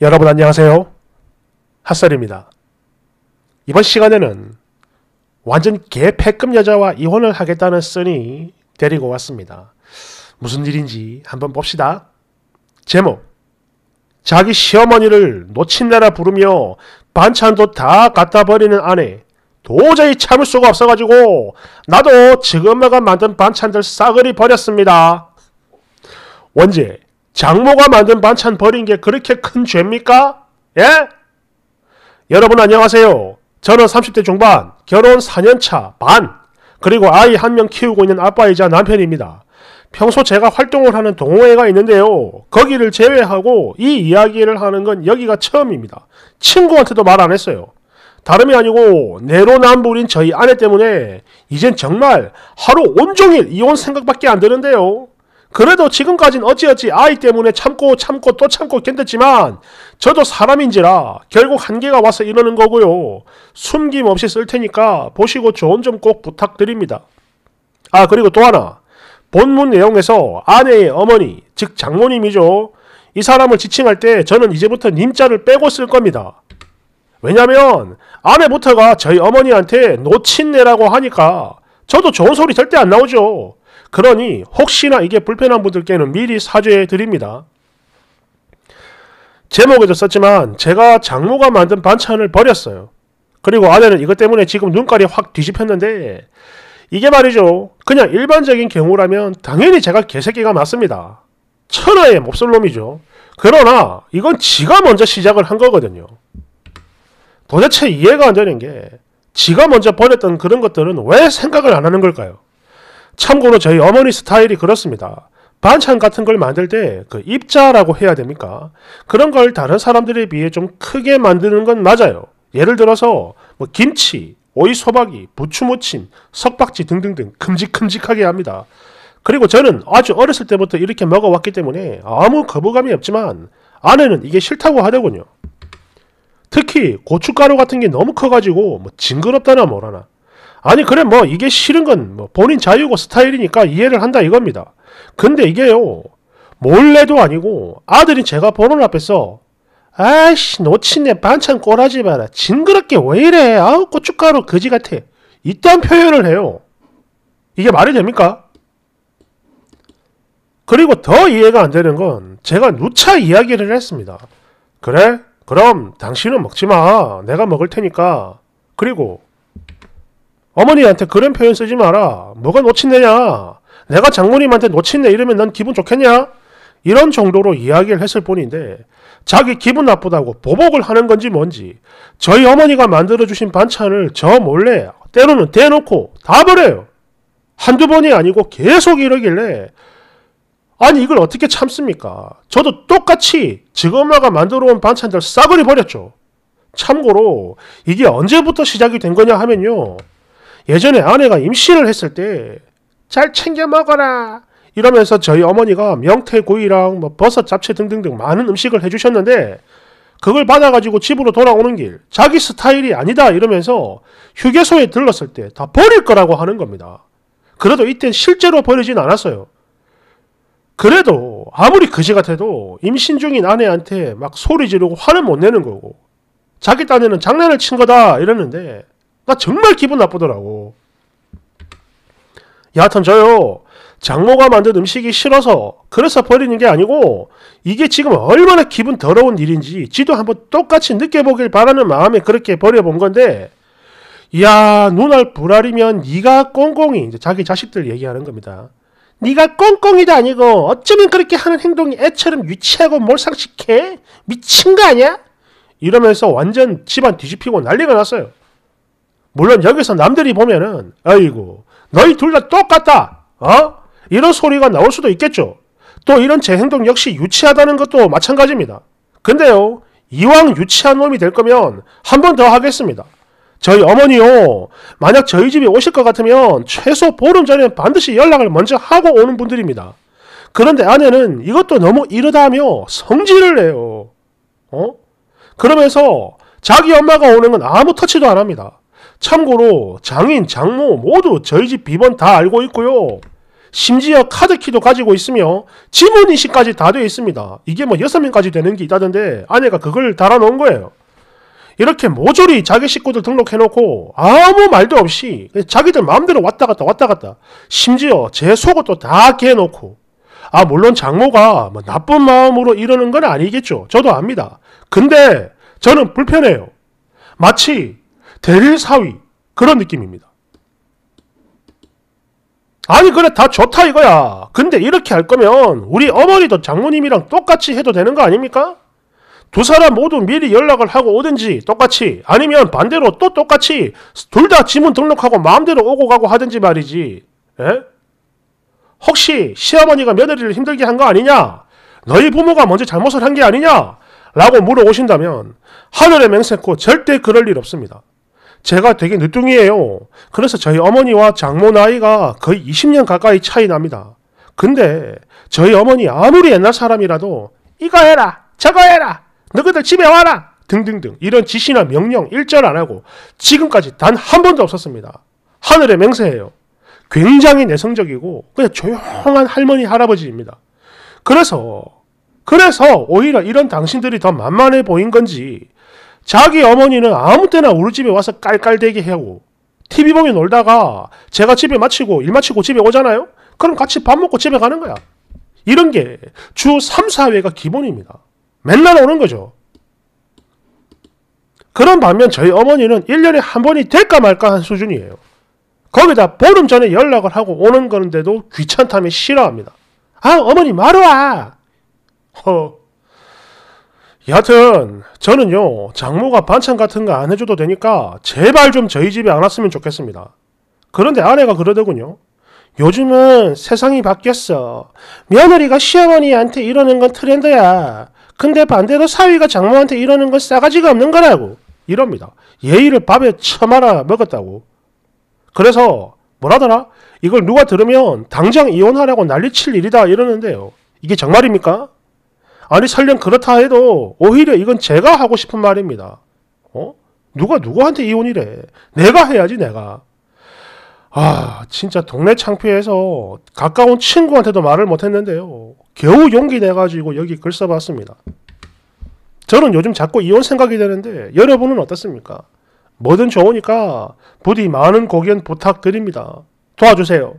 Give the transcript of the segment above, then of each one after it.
여러분 안녕하세요. 핫설입니다. 이번 시간에는 완전 개패급 여자와 이혼을 하겠다는 쓰니 데리고 왔습니다. 무슨 일인지 한번 봅시다. 제목 자기 시어머니를 놓친내라 부르며 반찬도 다 갖다 버리는 아내 도저히 참을 수가 없어가지고 나도 지금마가 만든 반찬들 싸그리 버렸습니다. 원제 장모가 만든 반찬 버린 게 그렇게 큰 죄입니까? 예? 여러분 안녕하세요. 저는 30대 중반, 결혼 4년차 반, 그리고 아이 한 명 키우고 있는 아빠이자 남편입니다. 평소 제가 활동을 하는 동호회가 있는데요. 거기를 제외하고 이 이야기를 하는 건 여기가 처음입니다. 친구한테도 말 안 했어요. 다름이 아니고 내로남불인 저희 아내 때문에 이젠 정말 하루 온종일 이혼 생각밖에 안 드는데요. 그래도 지금까진 어찌어찌 아이 때문에 참고 참고 또 참고 견뎠지만 저도 사람인지라 결국 한계가 와서 이러는 거고요. 숨김없이 쓸 테니까 보시고 조언 좀꼭 부탁드립니다. 아 그리고 또 하나 본문 내용에서 아내의 어머니 즉 장모님이죠. 이 사람을 지칭할 때 저는 이제부터 님자를 빼고 쓸 겁니다. 왜냐면 아내부터가 저희 어머니한테 놓친내라고 하니까 저도 좋은 소리 절대 안 나오죠. 그러니 혹시나 이게 불편한 분들께는 미리 사죄해 드립니다. 제목에도 썼지만 제가 장모가 만든 반찬을 버렸어요. 그리고 아내는 이것 때문에 지금 눈깔이 확 뒤집혔는데 이게 말이죠. 그냥 일반적인 경우라면 당연히 제가 개새끼가 맞습니다. 천하의 몹쓸놈이죠. 그러나 이건 지가 먼저 시작을 한 거거든요. 도대체 이해가 안 되는 게 지가 먼저 버렸던 그런 것들은 왜 생각을 안 하는 걸까요? 참고로 저희 어머니 스타일이 그렇습니다. 반찬 같은 걸 만들 때 그 입자라고 해야 됩니까? 그런 걸 다른 사람들에 비해 좀 크게 만드는 건 맞아요. 예를 들어서 뭐 김치, 오이 소박이, 부추무침, 석박지 등등등 큼직큼직하게 합니다. 그리고 저는 아주 어렸을 때부터 이렇게 먹어왔기 때문에 아무 거부감이 없지만 아내는 이게 싫다고 하더군요. 특히 고춧가루 같은 게 너무 커가지고 뭐 징그럽다나 뭐라나 아니 그래 뭐 이게 싫은 건뭐 본인 자유고 스타일이니까 이해를 한다 이겁니다. 근데 이게요 몰래도 아니고 아들이 제가 보는 앞에서 아이씨 놓친네 반찬 꼬라지 마라 징그럽게 왜 이래 아우 고춧가루 거지 같아 이딴 표현을 해요. 이게 말이 됩니까? 그리고 더 이해가 안 되는 건 제가 누차 이야기를 했습니다. 그래? 그럼 당신은 먹지 마. 내가 먹을 테니까. 그리고 어머니한테 그런 표현 쓰지 마라. 뭐가 놓친내냐. 내가 장모님한테 놓친내 이러면 넌 기분 좋겠냐? 이런 정도로 이야기를 했을 뿐인데 자기 기분 나쁘다고 보복을 하는 건지 뭔지 저희 어머니가 만들어주신 반찬을 저 몰래 때로는 대놓고 다 버려요. 한두 번이 아니고 계속 이러길래 아니 이걸 어떻게 참습니까? 저도 똑같이 지금 엄마가 만들어 온 반찬들 싸그리 버렸죠. 참고로 이게 언제부터 시작이 된 거냐 하면요. 예전에 아내가 임신을 했을 때 잘 챙겨 먹어라 이러면서 저희 어머니가 명태구이랑 뭐 버섯 잡채 등등등 많은 음식을 해주셨는데 그걸 받아가지고 집으로 돌아오는 길 자기 스타일이 아니다 이러면서 휴게소에 들렀을 때 다 버릴 거라고 하는 겁니다. 그래도 이땐 실제로 버리진 않았어요. 그래도 아무리 그지 같아도 임신 중인 아내한테 막 소리 지르고 화를못 내는 거고 자기 딴에는 장난을 친 거다 이러는데 나 정말 기분 나쁘더라고. 여하튼 저요. 장모가 만든 음식이 싫어서 그래서 버리는 게 아니고 이게 지금 얼마나 기분 더러운 일인지 지도 한번 똑같이 느껴보길 바라는 마음에 그렇게 버려본 건데 야 눈알 불알이면 네가 꽁꽁이 이제 자기 자식들 얘기하는 겁니다. 네가 꽁꽁이도 아니고 어쩌면 그렇게 하는 행동이 애처럼 유치하고 몰상식해? 미친 거 아니야? 이러면서 완전 집안 뒤집히고 난리가 났어요. 물론 여기서 남들이 보면은 아이고 너희 둘 다 똑같다. 어? 이런 소리가 나올 수도 있겠죠. 또 이런 제 행동 역시 유치하다는 것도 마찬가지입니다. 근데요. 이왕 유치한 놈이 될 거면 한 번 더 하겠습니다. 저희 어머니요. 만약 저희 집에 오실 것 같으면 최소 보름 전에 반드시 연락을 먼저 하고 오는 분들입니다. 그런데 아내는 이것도 너무 이러다 하며 성질을 내요. 어? 그러면서 자기 엄마가 오는 건 아무 터치도 안 합니다. 참고로 장인, 장모 모두 저희 집 비번 다 알고 있고요. 심지어 카드키도 가지고 있으며 지문인식까지 다 되어 있습니다. 이게 뭐 6명까지 되는 게 있다던데 아내가 그걸 달아놓은 거예요. 이렇게 모조리 자기 식구들 등록해놓고 아무 말도 없이 자기들 마음대로 왔다 갔다 왔다 갔다 심지어 제 속옷도 다 개놓고 아 물론 장모가 뭐 나쁜 마음으로 이러는 건 아니겠죠. 저도 압니다. 근데 저는 불편해요. 마치 대리사위 그런 느낌입니다. 아니 그래 다 좋다 이거야. 근데 이렇게 할 거면 우리 어머니도 장모님이랑 똑같이 해도 되는 거 아닙니까? 두 사람 모두 미리 연락을 하고 오든지 똑같이 아니면 반대로 또 똑같이 둘 다 지문 등록하고 마음대로 오고 가고 하든지 말이지. 에? 예? 혹시 시어머니가 며느리를 힘들게 한 거 아니냐? 너희 부모가 먼저 잘못을 한 게 아니냐? 라고 물어오신다면 하늘에 맹세코 절대 그럴 일 없습니다. 제가 되게 늦둥이에요. 그래서 저희 어머니와 장모 나이가 거의 20년 가까이 차이 납니다. 근데 저희 어머니 아무리 옛날 사람이라도 이거 해라 저거 해라 너희들 집에 와라 등등등 이런 지시나 명령 일절 안 하고 지금까지 단 한 번도 없었습니다. 하늘에맹세해요 굉장히 내성적이고 그냥 조용한 할머니 할아버지입니다. 그래서 그래서 오히려 이런 당신들이 더 만만해 보인 건지 자기 어머니는 아무 때나 우리 집에 와서 깔깔대기 하고 TV 보며 놀다가 제가 집에 마치고 일 마치고 집에 오잖아요? 그럼 같이 밥 먹고 집에 가는 거야. 이런 게 주 3, 4회가 기본입니다. 맨날 오는 거죠. 그런 반면 저희 어머니는 1년에 한 번이 될까 말까 한 수준이에요. 거기다 보름 전에 연락을 하고 오는 건데도 귀찮다며 싫어합니다. 아, 어머니 말와! 허, 여하튼 저는요 장모가 반찬 같은 거 안 해줘도 되니까 제발 좀 저희 집에 안 왔으면 좋겠습니다. 그런데 아내가 그러더군요. 요즘은 세상이 바뀌었어. 며느리가 시어머니한테 이러는 건 트렌드야. 근데 반대로 사위가 장모한테 이러는 건 싸가지가 없는 거라고 이럽니다. 예의를 밥에 처마나 먹었다고. 그래서 뭐라더라? 이걸 누가 들으면 당장 이혼하라고 난리칠 일이다 이러는데요. 이게 정말입니까? 아니 설령 그렇다 해도 오히려 이건 제가 하고 싶은 말입니다. 어? 누가 누구한테 이혼이래? 내가 해야지 내가. 아 진짜 동네 창피해서 가까운 친구한테도 말을 못했는데요. 겨우 용기 내가지고 여기 글 써봤습니다. 저는 요즘 자꾸 이혼 생각이 되는데 여러분은 어떻습니까? 뭐든 좋으니까 부디 많은 고견 부탁드립니다. 도와주세요.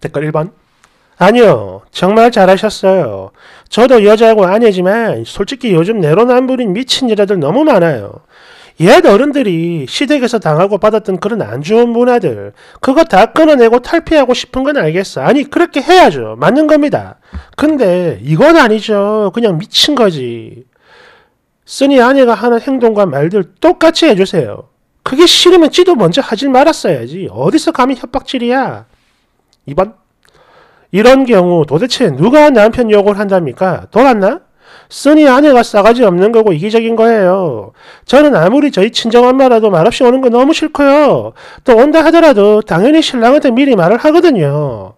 댓글 1번 아니요. 정말 잘하셨어요. 저도 여자고 하 아내지만 솔직히 요즘 내로남불인 미친 여자들 너무 많아요. 옛 어른들이 시댁에서 당하고 받았던 그런 안 좋은 문화들 그거 다 끊어내고 탈피하고 싶은 건 알겠어. 아니 그렇게 해야죠. 맞는 겁니다. 근데 이건 아니죠. 그냥 미친 거지. 쓰니 아내가 하는 행동과 말들 똑같이 해주세요. 그게 싫으면 지도 먼저 하지 말았어야지. 어디서 감히 협박질이야. 이번 이런 경우 도대체 누가 남편 욕을 한답니까? 돌았나? 쓰니 아내가 싸가지 없는 거고 이기적인 거예요. 저는 아무리 저희 친정엄마라도 말없이 오는 거 너무 싫고요. 또 온다 하더라도 당연히 신랑한테 미리 말을 하거든요.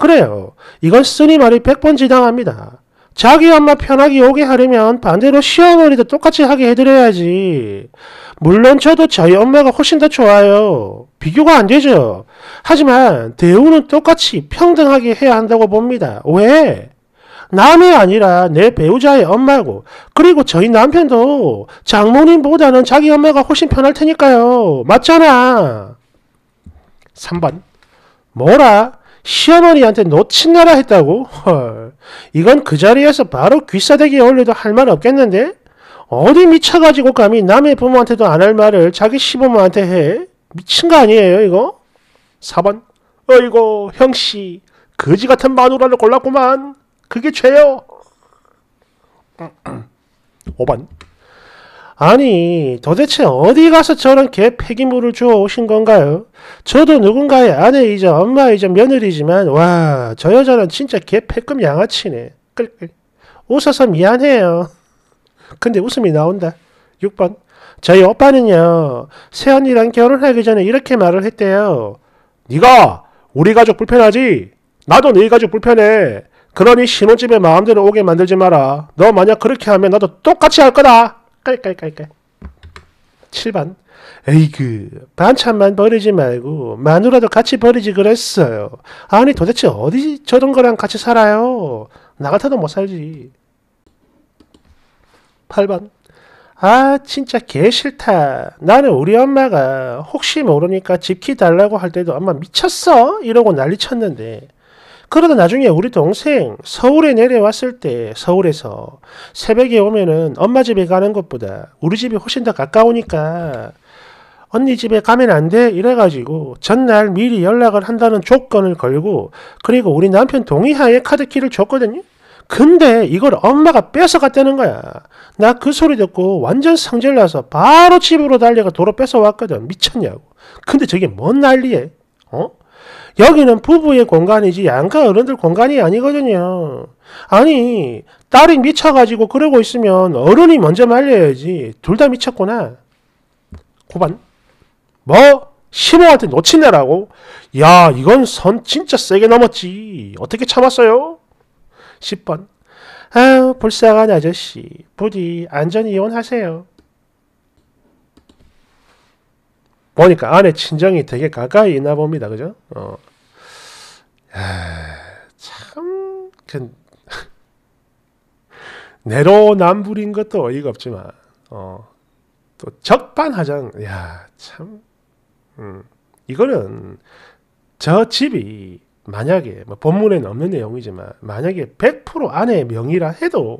그래요. 이건 쓰니 말이 백번 지당합니다. 자기 엄마 편하게 오게 하려면 반대로 시어머니도 똑같이 하게 해드려야지. 물론 저도 저희 엄마가 훨씬 더 좋아요. 비교가 안 되죠. 하지만 대우는 똑같이 평등하게 해야 한다고 봅니다. 왜? 남이 아니라 내 배우자의 엄마고 그리고 저희 남편도 장모님보다는 자기 엄마가 훨씬 편할 테니까요. 맞잖아. 3번 뭐라? 시어머니한테 놓친나라 했다고? 헐 이건 그 자리에서 바로 귀싸대기에 올려도 할 말 없겠는데? 어디 미쳐가지고 감히 남의 부모한테도 안 할 말을 자기 시부모한테 해? 미친 거 아니에요 이거? 4번 어이고 형씨 거지 같은 마누라를 골랐구만. 그게 죄요. 5번 아니 도대체 어디 가서 저런 개 폐기물을 주워 오신 건가요? 저도 누군가의 아내이자 엄마이자 며느리지만 와저 여자는 진짜 개 폐급 양아치네. 끌끌 웃어서 미안해요. 근데 웃음이 나온다. 6번 저희 오빠는요 새언니랑 결혼하기 전에 이렇게 말을 했대요. 네가 우리 가족 불편하지? 나도 네 가족 불편해. 그러니 신혼집에 마음대로 오게 만들지 마라. 너 만약 그렇게 하면 나도 똑같이 할 거다. 깔깔깔깔. 7번. 에이그 반찬만 버리지 말고 마누라도 같이 버리지 그랬어요. 아니 도대체 어디 저런 거랑 같이 살아요? 나 같아도 못 살지. 8번. 아 진짜 개 싫다. 나는 우리 엄마가 혹시 모르니까 지키 달라고 할 때도 엄마 미쳤어? 이러고 난리 쳤는데 그러다 나중에 우리 동생 서울에 내려왔을 때 서울에서 새벽에 오면은 엄마 집에 가는 것보다 우리 집이 훨씬 더 가까우니까 언니 집에 가면 안 돼? 이래가지고 전날 미리 연락을 한다는 조건을 걸고 그리고 우리 남편 동의하에 카드키를 줬거든요. 근데 이걸 엄마가 뺏어갔다는 거야. 나 그 소리 듣고 완전 상절나서 바로 집으로 달려가 도로 뺏어왔거든. 미쳤냐고. 근데 저게 뭔 난리에? 어? 여기는 부부의 공간이지 양가 어른들 공간이 아니거든요. 아니 딸이 미쳐가지고 그러고 있으면 어른이 먼저 말려야지. 둘 다 미쳤구나. 고반. 뭐? 시호한테 놓친다라고? 야 이건 선 진짜 세게 넘었지. 어떻게 참았어요? 10번 아유 불쌍한 아저씨 부디 안전 이혼하세요. 보니까 안에 친정이 되게 가까이 있나 봅니다. 그죠? 어. 아, 참 그, 내로남불인 것도 어이가 없지만 어, 또 적반하장 야참 음, 이거는 저 집이 만약에 뭐 본문에는 없는 내용이지만 만약에 100% 아내의 명의라 해도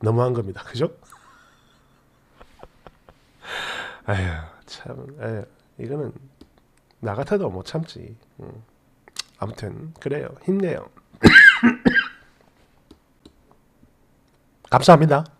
너무한 겁니다. 그죠? 아휴 참 아유, 예, 이거는 나 같아도 못 참지. 음. 아무튼 그래요. 힘내요. 감사합니다.